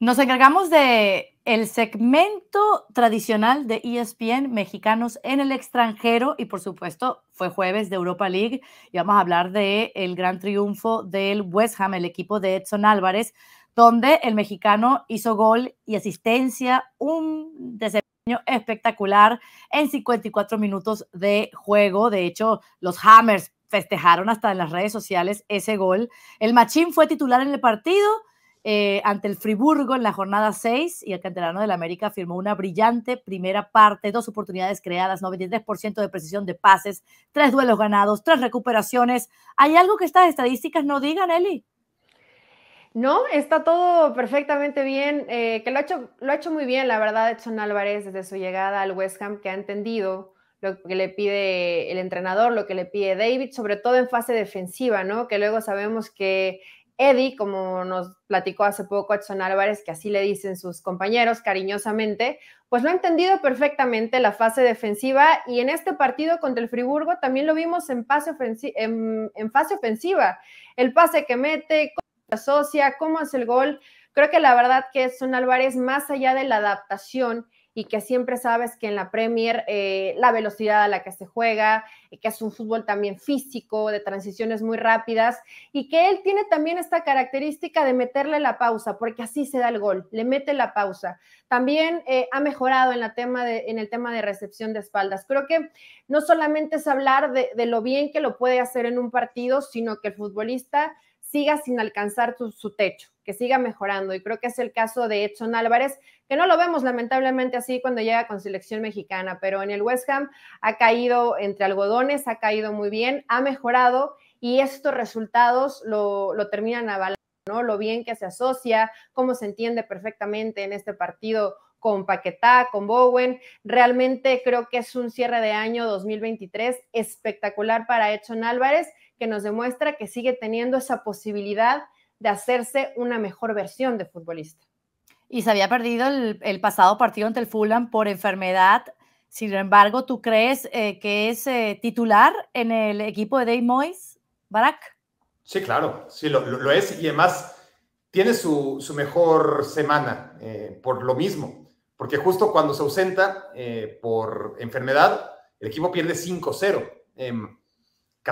Nos encargamos de el segmento tradicional de ESPN mexicanos en el extranjero y por supuesto fue jueves de Europa League y vamos a hablar de el gran triunfo del West Ham, el equipo de Edson Álvarez, donde el mexicano hizo gol y asistencia, un desempeño espectacular en 54 minutos de juego. De hecho, los Hammers festejaron hasta en las redes sociales ese gol. El Machín fue titular en el partido eh, ante el Friburgo en la jornada 6 y el canterano del América firmó una brillante primera parte, dos oportunidades creadas, 93% de precisión de pases, tres duelos ganados, tres recuperaciones. ¿Hay algo que estas estadísticas no digan, Eli? No, está todo perfectamente bien, eh, que lo ha, hecho, lo ha hecho muy bien, la verdad, Edson Álvarez desde su llegada al West Ham, que ha entendido lo que le pide el entrenador, lo que le pide David, sobre todo en fase defensiva, ¿no? Que luego sabemos que Eddie, como nos platicó hace poco Edson Álvarez, que así le dicen sus compañeros cariñosamente, pues lo ha entendido perfectamente la fase defensiva y en este partido contra el Friburgo también lo vimos en, fase ofensiva. fase ofensiva. El pase que mete, cómo se asocia, cómo hace el gol. Creo que la verdad que Edson Álvarez, más allá de la adaptación, y que siempre sabes que en la Premier eh, la velocidad a la que se juega, que es un fútbol también físico, de transiciones muy rápidas, y que él tiene también esta característica de meterle la pausa, porque así se da el gol, le mete la pausa. También eh, ha mejorado en, la tema en el tema de recepción de espaldas. Creo que no solamente es hablar de lo bien que lo puede hacer en un partido, sino que el futbolista siga sin alcanzar su, techo, que siga mejorando. Y creo que es el caso de Edson Álvarez, que no lo vemos lamentablemente así cuando llega con selección mexicana, pero en el West Ham ha caído entre algodones, ha caído muy bien, ha mejorado y estos resultados lo, lo terminan avalando, ¿no? Lo bien que se asocia, cómo se entiende perfectamente en este partido con Paquetá, con Bowen. Realmente creo que es un cierre de año 2023 espectacular para Edson Álvarez que nos demuestra que sigue teniendo esa posibilidad de hacerse una mejor versión de futbolista. Y se había perdido el, pasado partido ante el Fulham por enfermedad. Sin embargo, ¿tú crees eh, que es eh, titular en el equipo de Dave Moyes, Barak? Sí, claro, sí, lo, es. Y además tiene su, mejor semana eh, por lo mismo. Porque justo cuando se ausenta por enfermedad, el equipo pierde 5-0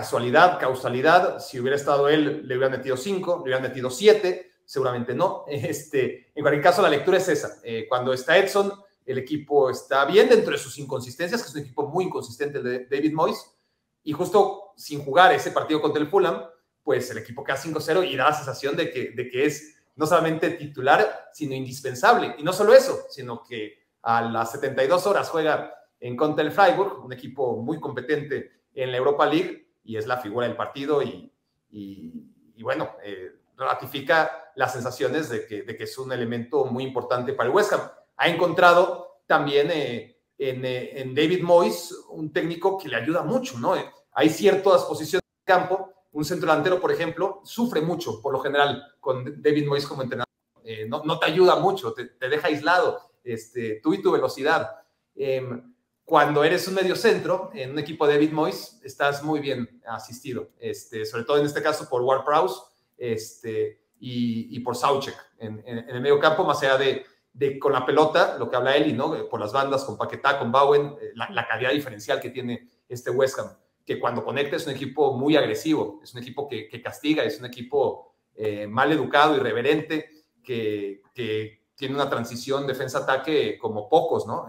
casualidad, causalidad, si hubiera estado él, le hubieran metido cinco, le hubieran metido siete, seguramente no. Este, en cualquier caso, la lectura es esa. Eh, cuando está Edson, el equipo está bien dentro de sus inconsistencias, que es un equipo muy inconsistente de David Moyes, y justo sin jugar ese partido contra el Fulham, pues el equipo queda 5-0 y da la sensación de que, de que es no solamente titular, sino indispensable. Y no solo eso, sino que a las 72 horas juega en contra el Freiburg, un equipo muy competente en la Europa League, y es la figura del partido y, y, bueno, eh, ratifica las sensaciones de que, de que, es un elemento muy importante para el West Ham. Ha encontrado también eh, eh, en, David Moyes un técnico que le ayuda mucho, ¿no? Hay ciertas posiciones de campo, un centro delantero, por ejemplo, sufre mucho por lo general con David Moyes como entrenador. No, no, te ayuda mucho, te, te, deja aislado, este, tú y tu velocidad. Em, cuando eres un medio centro, en un equipo de David Moyes, estás muy bien asistido, este, sobre todo en este caso por Ward Prowse este, y, por Sauchek en, en, el medio campo, más allá de, de, con la pelota, lo que habla Eli, ¿no? Eh, por las bandas, con Paquetá, con Bowen, eh, la, calidad diferencial que tiene este West Ham, que cuando conecta es un equipo muy agresivo, es un equipo que, castiga, es un equipo eh, mal educado, irreverente, que, que tiene una transición defensa-ataque como pocos, ¿no?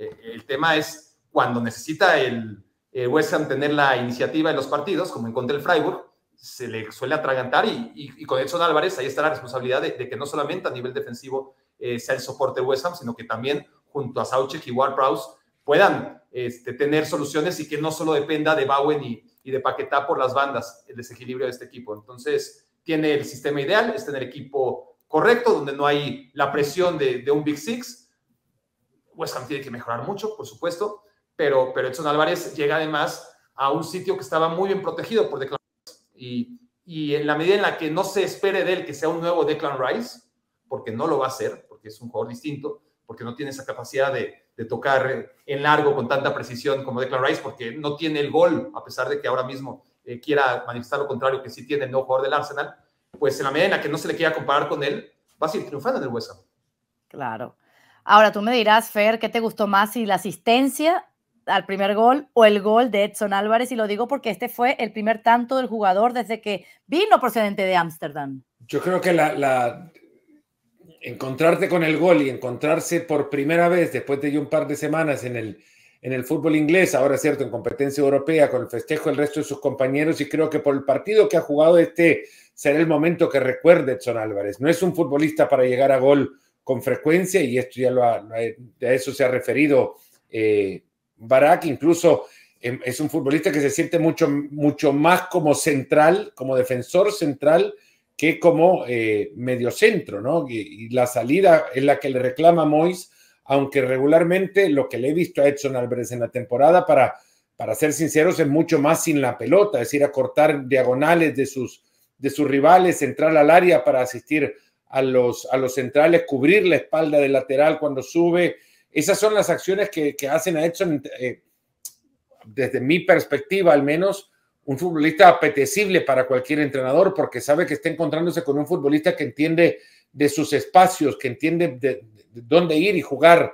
Eh, el tema es cuando necesita el, West Ham tener la iniciativa en los partidos, como en contra el Freiburg, se le suele atragantar y, con Edson Álvarez ahí está la responsabilidad de, que no solamente a nivel defensivo eh, sea el soporte West Ham, sino que también junto a Sauchek y Ward Prowse puedan este, tener soluciones y que no solo dependa de Bowen y, de Paquetá por las bandas el desequilibrio de este equipo. Entonces, tiene el sistema ideal, está en el equipo correcto, donde no hay la presión de un Big Six, West Ham tiene que mejorar mucho, por supuesto, pero, pero Edson Álvarez llega además a un sitio que estaba muy bien protegido por Declan Rice. Y, y en la medida en la que no se espere de él que sea un nuevo Declan Rice, porque no lo va a ser, porque es un jugador distinto, porque no tiene esa capacidad de, de tocar en largo con tanta precisión como Declan Rice, porque no tiene el gol, a pesar de que ahora mismo eh, quiera manifestar lo contrario que sí tiene el nuevo jugador del Arsenal, pues en la medida en la que no se le quiera comparar con él, va a ser triunfando en el West Ham. Claro. Ahora tú me dirás, Fer, ¿qué te gustó más si la asistencia al primer gol o el gol de Edson Álvarez? Y lo digo porque este fue el primer tanto del jugador desde que vino procedente de Ámsterdam. Yo creo que la, encontrarte con el gol y encontrarse por primera vez después de un par de semanas en el, en el fútbol inglés, ahora cierto, en competencia europea, con el festejo del resto de sus compañeros, y creo que por el partido que ha jugado este será el momento que recuerde Edson Álvarez. No es un futbolista para llegar a gol con frecuencia y esto ya lo ha, a eso se ha referido eh, Barak, incluso em, es un futbolista que se siente mucho, mucho más como central, como defensor central que como eh, mediocentro, ¿no? Y, la salida es la que le reclama Mois, aunque regularmente lo que le he visto a Edson Álvarez en la temporada, para, para ser sinceros, es mucho más sin la pelota, es decir, a cortar diagonales de sus, de sus rivales, entrar al área para asistir a los, a los centrales, cubrir la espalda del lateral cuando sube. Esas son las acciones que, hacen a Edson, eh, desde mi perspectiva al menos, un futbolista apetecible para cualquier entrenador porque sabe que está encontrándose con un futbolista que entiende de sus espacios, que entiende de, dónde ir y jugar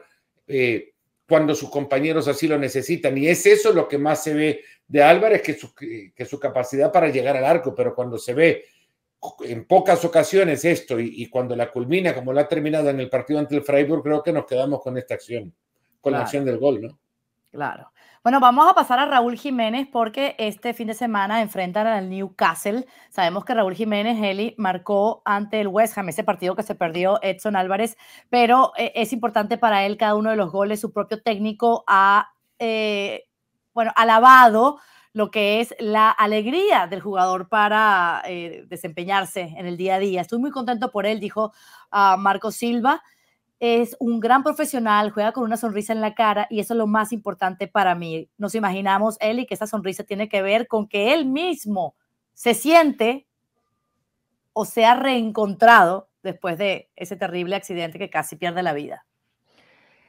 eh, cuando sus compañeros así lo necesitan. Y es eso lo que más se ve de Álvarez, que su, que su capacidad para llegar al arco, pero cuando se ve en pocas ocasiones esto y, cuando la culmina como la ha terminado en el partido ante el Freiburg, creo que nos quedamos con esta acción, con la acción del gol, ¿no? Claro. Bueno, vamos a pasar a Raúl Jiménez porque este fin de semana enfrentan al Newcastle. Sabemos que Raúl Jiménez, Eli, marcó ante el West Ham ese partido que se perdió Edson Álvarez, pero eh, es importante para él cada uno de los goles. Su propio técnico ha, eh, bueno, alabado lo que es la alegría del jugador para eh, desempeñarse en el día a día. Estoy muy contento por él, dijo ah, Marco Silva. Es un gran profesional, juega con una sonrisa en la cara y eso es lo más importante para mí. Nos imaginamos, él y que esa sonrisa tiene que ver con que él mismo se siente o se ha reencontrado después de ese terrible accidente que casi pierde la vida.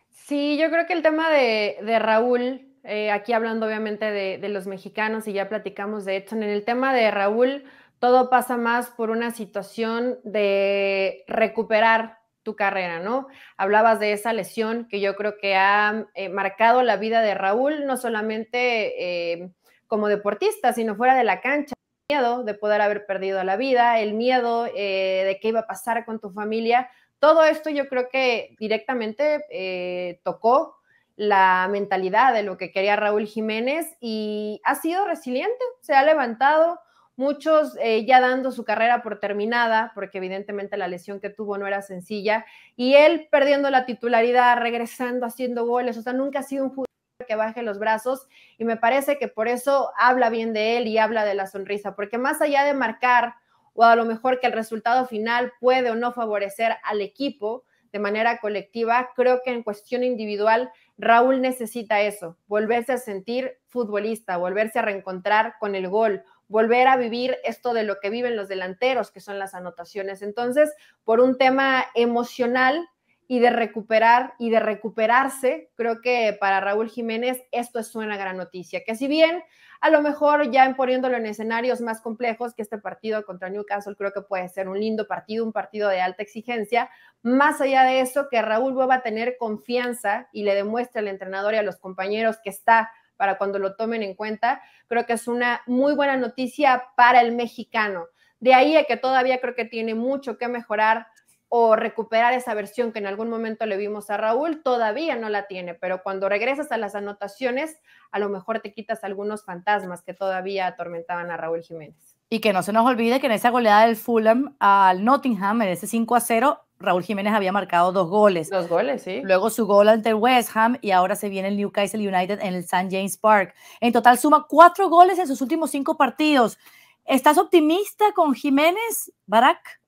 Sí, yo creo que el tema de Raúl eh, aquí hablando obviamente de, los mexicanos y ya platicamos de hecho En el tema de Raúl, todo pasa más por una situación de recuperar tu carrera, ¿no? Hablabas de esa lesión que yo creo que ha eh, marcado la vida de Raúl, no solamente eh, como deportista, sino fuera de la cancha el miedo de poder haber perdido la vida, el miedo de qué iba a pasar con tu familia. Todo esto yo creo que directamente tocó la mentalidad de lo que quería Raúl Jiménez y ha sido resiliente, se ha levantado, muchos eh, ya dando su carrera por terminada, porque evidentemente la lesión que tuvo no era sencilla, y él perdiendo la titularidad, regresando, haciendo goles, o sea, nunca ha sido un jugador que baje los brazos y me parece que por eso habla bien de él y habla de la sonrisa, porque más allá de marcar o a lo mejor que el resultado final puede o no favorecer al equipo de manera colectiva, creo que en cuestión individual Raúl necesita eso, volverse a sentir futbolista, volverse a reencontrar con el gol, volver a vivir esto de lo que viven los delanteros, que son las anotaciones. Entonces, por un tema emocional y de recuperar y de recuperarse, creo que para Raúl Jiménez esto es una gran noticia, que si bien a lo mejor ya poniéndolo en escenarios más complejos, que este partido contra Newcastle creo que puede ser un lindo partido, un partido de alta exigencia. Más allá de eso, que Raúl vuelva a tener confianza y le demuestre al entrenador y a los compañeros que está para cuando lo tomen en cuenta, creo que es una muy buena noticia para el mexicano. De ahí a que todavía creo que tiene mucho que mejorar o recuperar esa versión que en algún momento le vimos a Raúl, todavía no la tiene, pero cuando regresas a las anotaciones, a lo mejor te quitas algunos fantasmas que todavía atormentaban a Raúl Jiménez. Y que no se nos olvide que en esa goleada del Fulham al Nottingham, en ese 5 a 0, Raúl Jiménez había marcado dos goles. Dos goles, sí. Luego su gol ante West Ham y ahora se viene el Newcastle United en el St. James Park. En total suma cuatro goles en sus últimos cinco partidos. ¿Estás optimista con Jiménez, Barack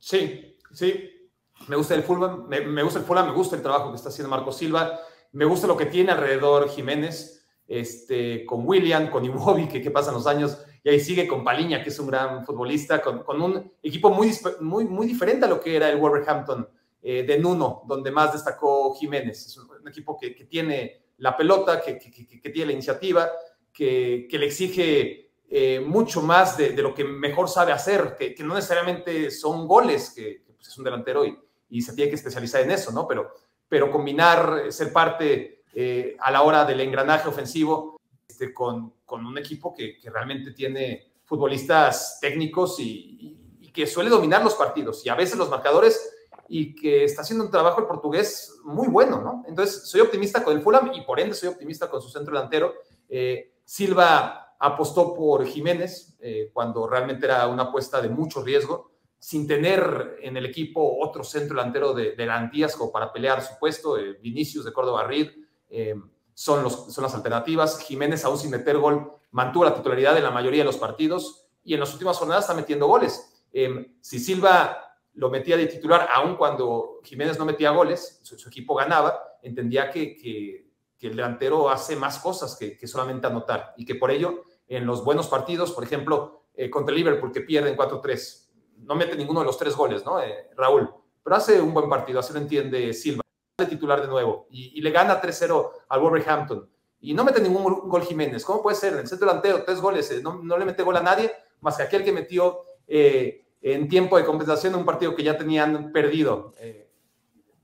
Sí, Sí, me gusta el Fulham, me, gusta el Fulham, me gusta el trabajo que está haciendo Marco Silva, me gusta lo que tiene alrededor Jiménez, este, con William, con Iwobi, que, pasan los años, y ahí sigue con Paliña, que es un gran futbolista, con, un equipo muy, muy, muy diferente a lo que era el Wolverhampton eh, de Nuno, donde más destacó Jiménez. Es un, equipo que, tiene la pelota, que, tiene la iniciativa, que, le exige eh, mucho más de, de, lo que mejor sabe hacer, que, no necesariamente son goles que, pues, es un delantero y, y, se tiene que especializar en eso, ¿no? Pero, pero combinar, eh, ser parte eh, a la hora del engranaje ofensivo este, con, un equipo que, realmente tiene futbolistas técnicos y, que suele dominar los partidos y a veces los marcadores y que está haciendo un trabajo el portugués muy bueno, ¿no? Entonces, soy optimista con el Fulham y por ende soy optimista con su centro delantero. Eh, Silva apostó por Jiménez cuando realmente era una apuesta de mucho riesgo sin tener en el equipo otro centro delantero de, de para pelear su puesto. Eh, Vinicius de Córdoba Reed eh, son, son las alternativas. Jiménez, aún sin meter gol, mantuvo la titularidad en la mayoría de los partidos y en las últimas jornadas está metiendo goles. Eh, si Silva lo metía de titular, aun cuando Jiménez no metía goles, su, equipo ganaba, entendía que, el delantero hace más cosas que, solamente anotar y que por ello en los buenos partidos, por ejemplo, contra contra Liverpool que pierden 4-3, no mete ninguno de los tres goles, ¿no? Eh, Raúl, pero hace un buen partido, así lo entiende Silva, es titular de nuevo y, le gana 3-0 al Wolverhampton y no mete ningún gol Jiménez. ¿Cómo puede ser? En el centro delantero, tres goles, eh, no, le mete gol a nadie, más que aquel que metió eh, en tiempo de compensación un partido que ya tenían perdido,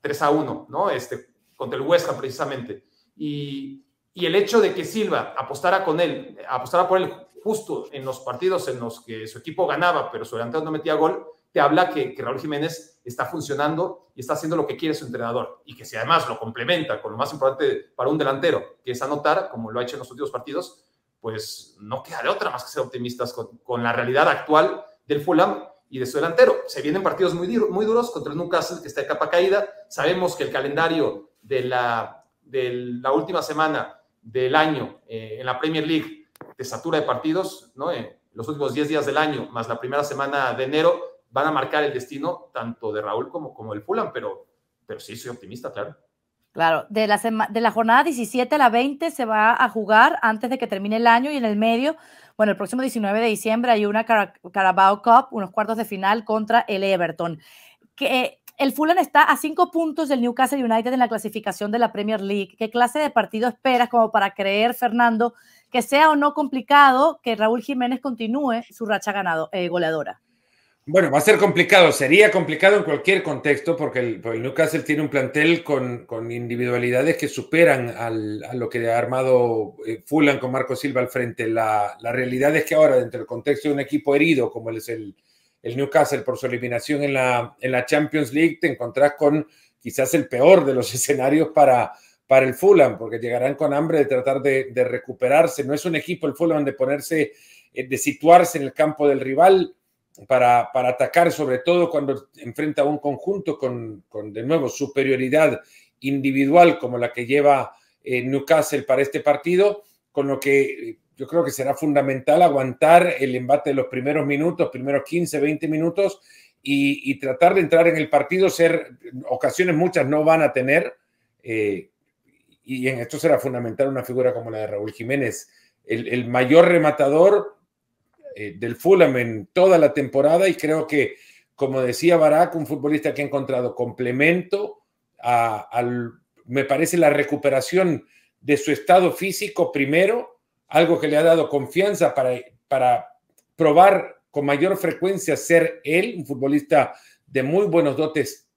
3 a 1, ¿no? Este, contra el Huesca precisamente. Y, y, el hecho de que Silva apostara con él, apostara por él justo en los partidos en los que su equipo ganaba, pero su delantero no metía gol, te habla que, Raúl Jiménez está funcionando y está haciendo lo que quiere su entrenador. Y que si además lo complementa con lo más importante para un delantero, que es anotar, como lo ha hecho en los últimos partidos, pues no queda de otra más que ser optimistas con, la realidad actual del Fulham y de su delantero. Se vienen partidos muy, muy duros contra el Newcastle, que está de capa caída. Sabemos que el calendario de la, de la última semana del año eh, en la Premier League te satura de partidos, ¿no? los últimos 10 días del año, más la primera semana de enero, van a marcar el destino tanto de Raúl como, como del Fulham, pero, pero sí soy optimista, claro. Claro, de la, de la jornada 17 a la 20 se va a jugar antes de que termine el año y en el medio, bueno, el próximo 19 de diciembre hay una Carabao Cup, unos cuartos de final contra el Everton. Que, el Fulham está a cinco puntos del Newcastle United en la clasificación de la Premier League. ¿Qué clase de partido esperas como para creer, Fernando, que sea o no complicado que Raúl Jiménez continúe su racha ganado, eh, goleadora. Bueno, va a ser complicado, sería complicado en cualquier contexto porque el, Newcastle tiene un plantel con, individualidades que superan a lo que ha armado eh, Fulan con Marco Silva al frente. La, realidad es que ahora, dentro del contexto de un equipo herido como es el, Newcastle por su eliminación en la, en la Champions League, te encontrás con quizás el peor de los escenarios para, para el Fulham, porque llegarán con hambre de tratar de, recuperarse. No es un equipo el Fulham de ponerse, eh, de situarse en el campo del rival para, atacar, sobre todo cuando enfrenta a un conjunto con, de nuevo, superioridad individual como la que lleva eh, Newcastle para este partido, con lo que eh, yo creo que será fundamental aguantar el embate de los primeros minutos, primeros 15, 20 minutos, y, tratar de entrar en el partido, ser ocasiones muchas no van a tener, y en esto será fundamental una figura como la de Raúl Jiménez, el, mayor rematador eh, del Fulham en toda la temporada y creo que, como decía Barak, un futbolista que ha encontrado complemento al, me parece, la recuperación de su estado físico primero, algo que le ha dado confianza para, para probar con mayor frecuencia ser él, un futbolista de muy buenos dotes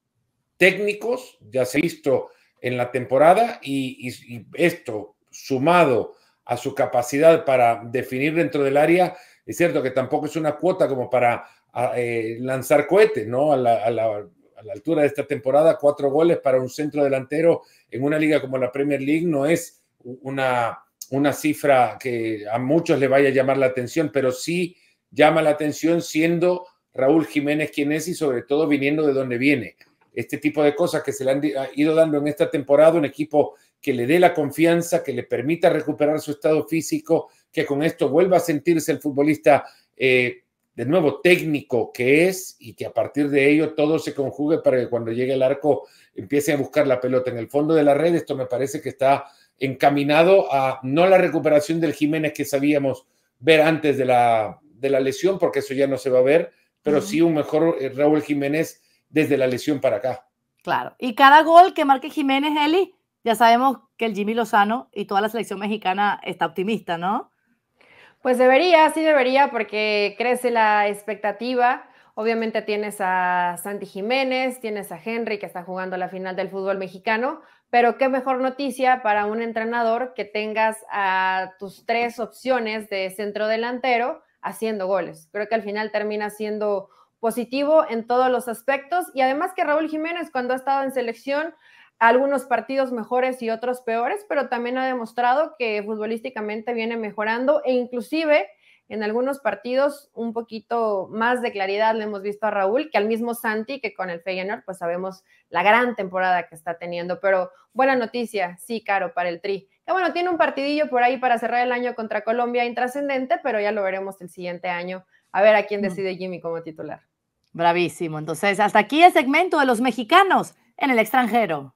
técnicos, ya se ha visto en la temporada y, esto sumado a su capacidad para definir dentro del área, es cierto que tampoco es una cuota como para ah, eh, lanzar cohetes, ¿no? A la, altura de esta temporada, cuatro goles para un centro delantero en una liga como la Premier League no es una, una cifra que a muchos le vaya a llamar la atención, pero sí llama la atención siendo Raúl Jiménez quien es y sobre todo viniendo de donde viene este tipo de cosas que se le han ido dando en esta temporada, un equipo que le dé la confianza, que le permita recuperar su estado físico, que con esto vuelva a sentirse el futbolista eh, de nuevo técnico que es y que a partir de ello todo se conjugue para que cuando llegue el arco empiece a buscar la pelota en el fondo de la red. Esto me parece que está encaminado a no la recuperación del Jiménez que sabíamos ver antes de la, de la lesión, porque eso ya no se va a ver, pero sí un mejor eh, Raúl Jiménez desde la lesión para acá. Claro. Y cada gol que marque Jiménez, Eli, ya sabemos que el Jimmy Lozano y toda la selección mexicana está optimista, ¿no? Pues debería, sí debería, porque crece la expectativa. Obviamente tienes a Santi Jiménez, tienes a Henry que está jugando la final del fútbol mexicano, pero qué mejor noticia para un entrenador que tengas a tus tres opciones de centrodelantero haciendo goles. Creo que al final termina siendo positivo en todos los aspectos. Y además que Raúl Jiménez, cuando ha estado en selección, algunos partidos mejores y otros peores, pero también ha demostrado que futbolísticamente viene mejorando e inclusive en algunos partidos un poquito más de claridad le hemos visto a Raúl que al mismo Santi que con el Feyenoord pues sabemos la gran temporada que está teniendo, pero buena noticia, sí, Caro, para el Tri. Que bueno, tiene un partidillo por ahí para cerrar el año contra Colombia intrascendente, pero ya lo veremos el siguiente año a ver a quién decide Jimmy como titular. Bravísimo. Entonces, hasta aquí el segmento de los mexicanos en el extranjero.